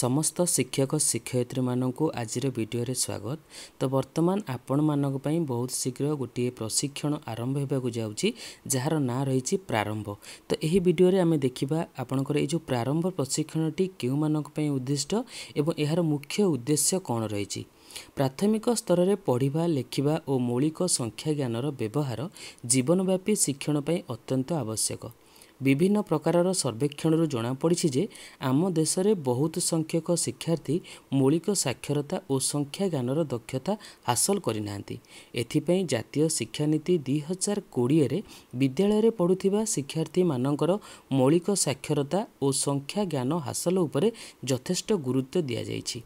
ସମସ୍ତ ଶିକ୍ଷକ ଶିକ୍ଷୟିତ୍ରୀମାନଙ୍କୁ ଆଜିର ଭିଡ଼ିଓରେ ସ୍ୱାଗତ ତ ବର୍ତ୍ତମାନ ଆପଣମାନଙ୍କ ପାଇଁ ବହୁତ ଶୀଘ୍ର ଗୋଟିଏ ପ୍ରଶିକ୍ଷଣ ଆରମ୍ଭ ହେବାକୁ ଯାଉଛି ଯାହାର ନାଁ ରହିଛି ପ୍ରାରମ୍ଭ ତ ଏହି ଭିଡ଼ିଓରେ ଆମେ ଦେଖିବା ଆପଣଙ୍କର ଏହି ଯେଉଁ ପ୍ରାରମ୍ଭ ପ୍ରଶିକ୍ଷଣଟି କେଉଁମାନଙ୍କ ପାଇଁ ଉଦ୍ଦିଷ୍ଟ ଏବଂ ଏହାର ମୁଖ୍ୟ ଉଦ୍ଦେଶ୍ୟ କ'ଣ ରହିଛି ପ୍ରାଥମିକ ସ୍ତରରେ ପଢ଼ିବା ଲେଖିବା ଓ ମୌଳିକ ସଂଖ୍ୟା ଜ୍ଞାନର ବ୍ୟବହାର ଜୀବନବ୍ୟାପୀ ଶିକ୍ଷଣ ପାଇଁ ଅତ୍ୟନ୍ତ ଆବଶ୍ୟକ ବିଭିନ୍ନ ପ୍ରକାରର ସର୍ବେକ୍ଷଣରୁ ଜଣାପଡ଼ିଛି ଯେ ଆମ ଦେଶରେ ବହୁତ ସଂଖ୍ୟକ ଶିକ୍ଷାର୍ଥୀ ମୌଳିକ ସାକ୍ଷରତା ଓ ସଂଖ୍ୟା ଜ୍ଞାନର ଦକ୍ଷତା ହାସଲ କରିନାହାନ୍ତି ଏଥିପାଇଁ ଜାତୀୟ ଶିକ୍ଷାନୀତି ଦୁଇ ହଜାର କୋଡ଼ିଏରେ ବିଦ୍ୟାଳୟରେ ପଢ଼ୁଥିବା ଶିକ୍ଷାର୍ଥୀମାନଙ୍କର ମୌଳିକ ସାକ୍ଷରତା ଓ ସଂଖ୍ୟା ଜ୍ଞାନ ହାସଲ ଉପରେ ଯଥେଷ୍ଟ ଗୁରୁତ୍ୱ ଦିଆଯାଇଛି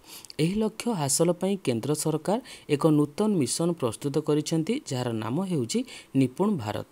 ଏହି ଲକ୍ଷ୍ୟ ହାସଲ ପାଇଁ କେନ୍ଦ୍ର ସରକାର ଏକ ନୂତନ ମିଶନ ପ୍ରସ୍ତୁତ କରିଛନ୍ତି ଯାହାର ନାମ ହେଉଛି ନିପୁଣ ଭାରତ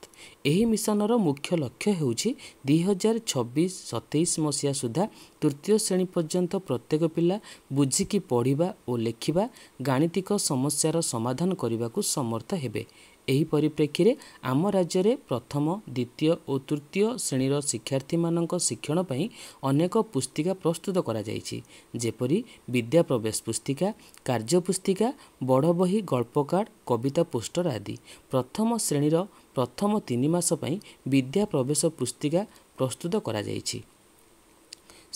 ଏହି ମିଶନର ମୁଖ୍ୟ ଲକ୍ଷ୍ୟ ହେଉଛି ଦୁଇ ହଜାର ଛବିଶ ସତେଇଶ ମସିହା ସୁଦ୍ଧା ତୃତୀୟ ଶ୍ରେଣୀ ପର୍ଯ୍ୟନ୍ତ ପ୍ରତ୍ୟେକ ପିଲା ବୁଝିକି ପଢ଼ିବା ଓ ଲେଖିବା ଗାଣିତିକ ସମସ୍ୟାର ସମାଧାନ କରିବାକୁ ସମର୍ଥ ହେବେ ଏହି ପରିପ୍ରେକ୍ଷୀରେ ଆମ ରାଜ୍ୟରେ ପ୍ରଥମ ଦ୍ୱିତୀୟ ଓ ତୃତୀୟ ଶ୍ରେଣୀର ଶିକ୍ଷାର୍ଥୀମାନଙ୍କ ଶିକ୍ଷଣ ପାଇଁ ଅନେକ ପୁସ୍ତିକା ପ୍ରସ୍ତୁତ କରାଯାଇଛି ଯେପରି ବିଦ୍ୟା ପ୍ରବେଶ ପୁସ୍ତିକା କାର୍ଯ୍ୟ ପୁସ୍ତିକା ବଡ଼ ବହି ଗଳ୍ପ କାର୍ଡ଼ କବିତା ପୋଷ୍ଟର ଆଦି ପ୍ରଥମ ଶ୍ରେଣୀର ପ୍ରଥମ ତିନି ମାସ ପାଇଁ ବିଦ୍ୟା ପ୍ରବେଶ ପୁସ୍ତିକା ପ୍ରସ୍ତୁତ କରାଯାଇଛି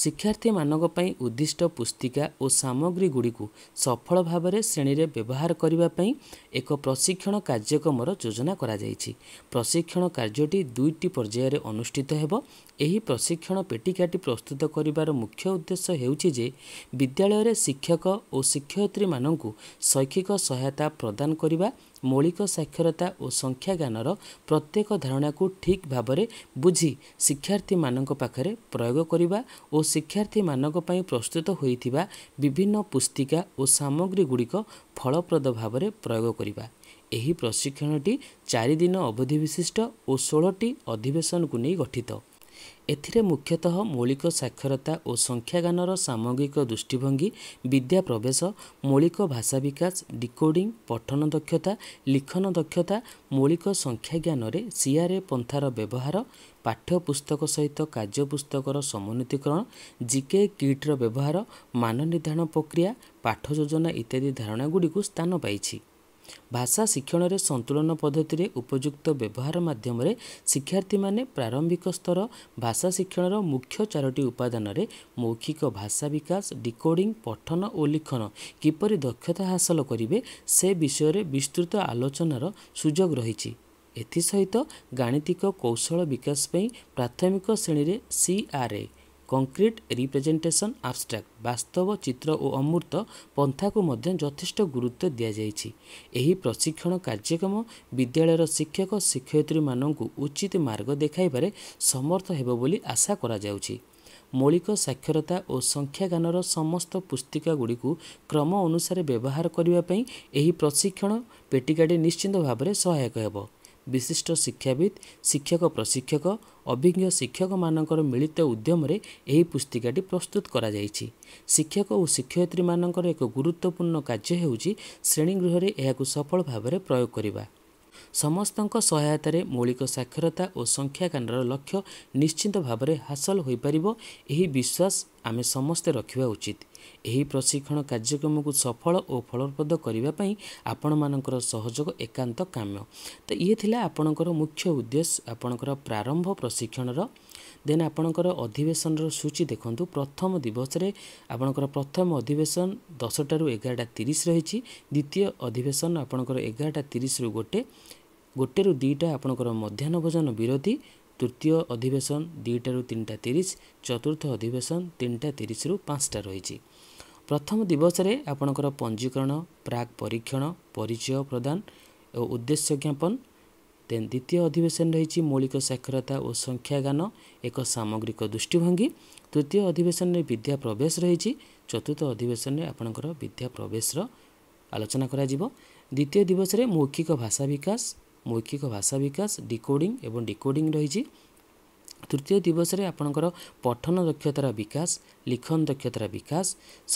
ଶିକ୍ଷାର୍ଥୀମାନଙ୍କ ପାଇଁ ଉଦ୍ଦିଷ୍ଟ ପୁସ୍ତିକା ଓ ସାମଗ୍ରୀଗୁଡ଼ିକୁ ସଫଳ ଭାବରେ ଶ୍ରେଣୀରେ ବ୍ୟବହାର କରିବା ପାଇଁ ଏକ ପ୍ରଶିକ୍ଷଣ କାର୍ଯ୍ୟକ୍ରମର ଯୋଜନା କରାଯାଇଛି ପ୍ରଶିକ୍ଷଣ କାର୍ଯ୍ୟଟି ଦୁଇଟି ପର୍ଯ୍ୟାୟରେ ଅନୁଷ୍ଠିତ ହେବ ଏହି ପ୍ରଶିକ୍ଷଣ ପେଟିକାଟି ପ୍ରସ୍ତୁତ କରିବାର ମୁଖ୍ୟ ଉଦ୍ଦେଶ୍ୟ ହେଉଛି ଯେ ବିଦ୍ୟାଳୟରେ ଶିକ୍ଷକ ଓ ଶିକ୍ଷୟିତ୍ରୀମାନଙ୍କୁ ଶୈକ୍ଷିକ ସହାୟତା ପ୍ରଦାନ କରିବା ମୌଳିକ ସାକ୍ଷରତା ଓ ସଂଖ୍ୟାଜ୍ଞାନର ପ୍ରତ୍ୟେକ ଧାରଣାକୁ ଠିକ୍ ଭାବରେ ବୁଝି ଶିକ୍ଷାର୍ଥୀମାନଙ୍କ ପାଖରେ ପ୍ରୟୋଗ କରିବା ଓ ଶିକ୍ଷାର୍ଥୀମାନଙ୍କ ପାଇଁ ପ୍ରସ୍ତୁତ ହୋଇଥିବା ବିଭିନ୍ନ ପୁସ୍ତିକା ଓ ସାମଗ୍ରୀଗୁଡ଼ିକ ଫଳପ୍ରଦ ଭାବରେ ପ୍ରୟୋଗ କରିବା ଏହି ପ୍ରଶିକ୍ଷଣଟି ଚାରିଦିନ ଅବଧି ବିଶିଷ୍ଟ ଓ ଷୋହଳଟି ଅଧିବେଶନକୁ ନେଇ ଗଠିତ ଏଥିରେ ମୁଖ୍ୟତଃ ମୌଳିକ ସାକ୍ଷରତା ଓ ସଂଖ୍ୟାଜ୍ଞାନର ସାମଗ୍ରିକ ଦୃଷ୍ଟିଭଙ୍ଗୀ ବିଦ୍ୟା ପ୍ରବେଶ ମୌଳିକ ଭାଷା ବିକାଶ ଡିକୋଡିଂ ପଠନ ଦକ୍ଷତା ଲିଖନ ଦକ୍ଷତା ମୌଳିକ ସଂଖ୍ୟାଜ୍ଞାନରେ ସିଆର୍ଏ ପନ୍ଥାର ବ୍ୟବହାର ପାଠ୍ୟପୁସ୍ତକ ସହିତ କାର୍ଯ୍ୟପୁସ୍ତକର ସମୋନ୍ନତିକରଣ ଜିକେ କିଟ୍ର ବ୍ୟବହାର ମାନ ନିର୍ଦ୍ଧାରଣ ପ୍ରକ୍ରିୟା ପାଠ ଯୋଜନା ଇତ୍ୟାଦି ଧାରଣାଗୁଡ଼ିକୁ ସ୍ଥାନ ପାଇଛି ଭାଷା ଶିକ୍ଷଣରେ ସନ୍ତୁଳନ ପଦ୍ଧତିରେ ଉପଯୁକ୍ତ ବ୍ୟବହାର ମାଧ୍ୟମରେ ଶିକ୍ଷାର୍ଥୀମାନେ ପ୍ରାରମ୍ଭିକ ସ୍ତର ଭାଷା ଶିକ୍ଷଣର ମୁଖ୍ୟ ଚାରୋଟି ଉପାଦାନରେ ମୌଖିକ ଭାଷା ବିକାଶ ଡିକୋଡିଂ ପଠନ ଓ ଲିଖନ କିପରି ଦକ୍ଷତା ହାସଲ କରିବେ ସେ ବିଷୟରେ ବିସ୍ତୃତ ଆଲୋଚନାର ସୁଯୋଗ ରହିଛି ଏଥିସହିତ ଗାଣିତିକ କୌଶଳ ବିକାଶ ପାଇଁ ପ୍ରାଥମିକ ଶ୍ରେଣୀରେ ସିଆର୍ଏ କଂକ୍ରିଟ୍ ରିପ୍ରେଜେଣ୍ଟେସନ୍ ଆବଷ୍ଟ୍ରାକ୍ଟ ବାସ୍ତବ ଚିତ୍ର ଓ ଅମୃତ ପନ୍ଥାକୁ ମଧ୍ୟ ଯଥେଷ୍ଟ ଗୁରୁତ୍ୱ ଦିଆଯାଇଛି ଏହି ପ୍ରଶିକ୍ଷଣ କାର୍ଯ୍ୟକ୍ରମ ବିଦ୍ୟାଳୟର ଶିକ୍ଷକ ଶିକ୍ଷୟିତ୍ରୀମାନଙ୍କୁ ଉଚିତ ମାର୍ଗ ଦେଖାଇବାରେ ସମର୍ଥ ହେବ ବୋଲି ଆଶା କରାଯାଉଛି ମୌଳିକ ସାକ୍ଷରତା ଓ ସଂଖ୍ୟାଜ୍ଞାନର ସମସ୍ତ ପୁସ୍ତିକାଗୁଡ଼ିକୁ କ୍ରମ ଅନୁସାରେ ବ୍ୟବହାର କରିବା ପାଇଁ ଏହି ପ୍ରଶିକ୍ଷଣ ପେଟିକାଟି ନିଶ୍ଚିନ୍ତ ଭାବରେ ସହାୟକ ହେବ ବିଶିଷ୍ଟ ଶିକ୍ଷାବିତ୍ ଶିକ୍ଷକ ପ୍ରଶିକ୍ଷକ ଅଭିଜ୍ଞ ଶିକ୍ଷକମାନଙ୍କର ମିଳିତ ଉଦ୍ୟମରେ ଏହି ପୁସ୍ତିକାଟି ପ୍ରସ୍ତୁତ କରାଯାଇଛି ଶିକ୍ଷକ ଓ ଶିକ୍ଷୟିତ୍ରୀମାନଙ୍କର ଏକ ଗୁରୁତ୍ୱପୂର୍ଣ୍ଣ କାର୍ଯ୍ୟ ହେଉଛି ଶ୍ରେଣୀଗୃହରେ ଏହାକୁ ସଫଳ ଭାବରେ ପ୍ରୟୋଗ କରିବା ସମସ୍ତଙ୍କ ସହାୟତାରେ ମୌଳିକ ସାକ୍ଷରତା ଓ ସଂଖ୍ୟାକାଣ୍ଡର ଲକ୍ଷ୍ୟ ନିଶ୍ଚିତ ଭାବରେ ହାସଲ ହୋଇପାରିବ ଏହି ବିଶ୍ୱାସ ଆମେ ସମସ୍ତେ ରଖିବା ଉଚିତ ଏହି ପ୍ରଶିକ୍ଷଣ କାର୍ଯ୍ୟକ୍ରମକୁ ସଫଳ ଓ ଫଳପ୍ରଦ କରିବା ପାଇଁ ଆପଣମାନଙ୍କର ସହଯୋଗ ଏକାନ୍ତ କାମ୍ୟ ତ ଇଏ ଥିଲା ଆପଣଙ୍କର ମୁଖ୍ୟ ଉଦ୍ଦେଶ୍ୟ ଆପଣଙ୍କର ପ୍ରାରମ୍ଭ ପ୍ରଶିକ୍ଷଣର ଦେନ୍ ଆପଣଙ୍କର ଅଧିବେଶନର ସୂଚୀ ଦେଖନ୍ତୁ ପ୍ରଥମ ଦିବସରେ ଆପଣଙ୍କର ପ୍ରଥମ ଅଧିବେଶନ ଦଶଟାରୁ ଏଗାରଟା ତିରିଶ ରହିଛି ଦ୍ୱିତୀୟ ଅଧିବେଶନ ଆପଣଙ୍କର ଏଗାରଟା ତିରିଶରୁ ଗୋଟେ ଗୋଟେରୁ ଦୁଇଟା ଆପଣଙ୍କର ମଧ୍ୟାହ୍ନ ଭୋଜନ ବିରତି ତୃତୀୟ ଅଧିବେଶନ ଦୁଇଟାରୁ ତିନିଟା ତିରିଶ ଚତୁର୍ଥ ଅଧିବେଶନ ତିନିଟା ତିରିଶରୁ ପାଞ୍ଚଟା ରହିଛି ପ୍ରଥମ ଦିବସରେ ଆପଣଙ୍କର ପଞ୍ଜୀକରଣ ପ୍ରାକ୍ ପରୀକ୍ଷଣ ପରିଚୟ ପ୍ରଦାନ ଓ ଉଦ୍ଦେଶ୍ୟ ଜ୍ଞାପନ ଦେନ୍ ଦ୍ୱିତୀୟ ଅଧିବେଶନ ରହିଛି ମୌଳିକ ସାକ୍ଷରତା ଓ ସଂଖ୍ୟାଗାନ ଏକ ସାମଗ୍ରିକ ଦୃଷ୍ଟିଭଙ୍ଗୀ ତୃତୀୟ ଅଧିବେଶନରେ ବିଦ୍ୟା ପ୍ରବେଶ ରହିଛି ଚତୁର୍ଥ ଅଧିବେଶନରେ ଆପଣଙ୍କର ବିଦ୍ୟା ପ୍ରବେଶର ଆଲୋଚନା କରାଯିବ ଦ୍ୱିତୀୟ ଦିବସରେ ମୌଖିକ ଭାଷା ବିକାଶ ମୌଖିକ ଭାଷା ବିକାଶ ଡିକୋଡ଼ିଙ୍ଗ ଏବଂ ଡିକୋଡ଼ିଙ୍ଗ ରହିଛି ତୃତୀୟ ଦିବସରେ ଆପଣଙ୍କର ପଠନ ଦକ୍ଷତାର ବିକାଶ ଲିଖନ ଦକ୍ଷତାର ବିକାଶ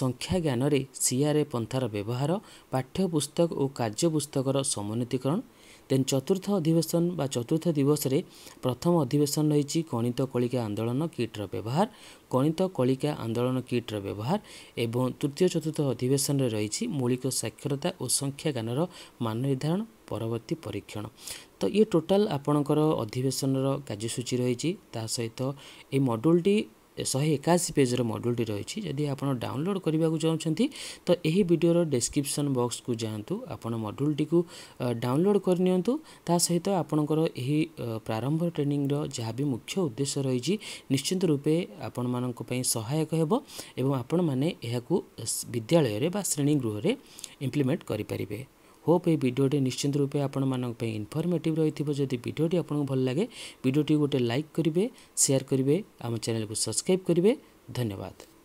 ସଂଖ୍ୟା ଜ୍ଞାନରେ ସିଆର୍ଏ ପନ୍ଥାର ବ୍ୟବହାର ପାଠ୍ୟପୁସ୍ତକ ଓ କାର୍ଯ୍ୟପୁସ୍ତକର ସମନ୍ୱିତୀକରଣ ଦେନ୍ ଚତୁର୍ଥ ଅଧିବେଶନ ବା ଚତୁର୍ଥ ଦିବସରେ ପ୍ରଥମ ଅଧିବେଶନ ରହିଛି ଗଣିତ କଳିକା ଆନ୍ଦୋଳନ କିଟ୍ର ବ୍ୟବହାର ଗଣିତ କଳିକା ଆନ୍ଦୋଳନ କିଟ୍ର ବ୍ୟବହାର ଏବଂ ତୃତୀୟ ଚତୁର୍ଥ ଅଧିବେଶନରେ ରହିଛି ମୌଳିକ ସାକ୍ଷରତା ଓ ସଂଖ୍ୟା ଜ୍ଞାନର ମାନ ନିର୍ଦ୍ଧାରଣ ପରବର୍ତ୍ତୀ ପରୀକ୍ଷଣ ତ ଇଏ ଟୋଟାଲ୍ ଆପଣଙ୍କର ଅଧିବେଶନର କାର୍ଯ୍ୟସୂଚୀ ରହିଛି ତା ସହିତ ଏହି ମଡ଼ୁଲ୍ଟି ଶହେ ଏକାଅଶୀ ପେଜ୍ର ମଡ଼୍ୟୁଲ୍ଟି ରହିଛି ଯଦି ଆପଣ ଡାଉନଲୋଡ଼୍ କରିବାକୁ ଚାହୁଁଛନ୍ତି ତ ଏହି ଭିଡ଼ିଓର ଡେସ୍କ୍ରିପ୍ସନ୍ ବକ୍ସକୁ ଯାଆନ୍ତୁ ଆପଣ ମଡ଼୍ୟୁଲ୍ଟିକୁ ଡାଉନଲୋଡ଼୍ କରିନିଅନ୍ତୁ ତା ସହିତ ଆପଣଙ୍କର ଏହି ପ୍ରାରମ୍ଭ ଟ୍ରେନିଂର ଯାହା ବି ମୁଖ୍ୟ ଉଦ୍ଦେଶ୍ୟ ରହିଛି ନିଶ୍ଚିତ ରୂପେ ଆପଣମାନଙ୍କ ପାଇଁ ସହାୟକ ହେବ ଏବଂ ଆପଣମାନେ ଏହାକୁ ବିଦ୍ୟାଳୟରେ ବା ଶ୍ରେଣୀଗୃହରେ ଇମ୍ପ୍ଲିମେଣ୍ଟ କରିପାରିବେ होप ए भिडियोटी निश्चित रूपे ଆପଣମାନଙ୍କ ପାଇଁ ଇନଫର୍ମେଟିଭ୍ ରହିଥିବ ଯଦି ଭିଡ଼ିଓଟି ଆପଣଙ୍କୁ ଭଲ ଲାଗେ ଭିଡ଼ିଓଟି ଗୋଟେ ଲାଇକ୍ କରିବେ ସେୟାର କରିବେ ଆମ ଚ୍ୟାନେଲକୁ ସବସ୍କ୍ରାଇବ୍ କରିବେ ଧନ୍ୟବାଦ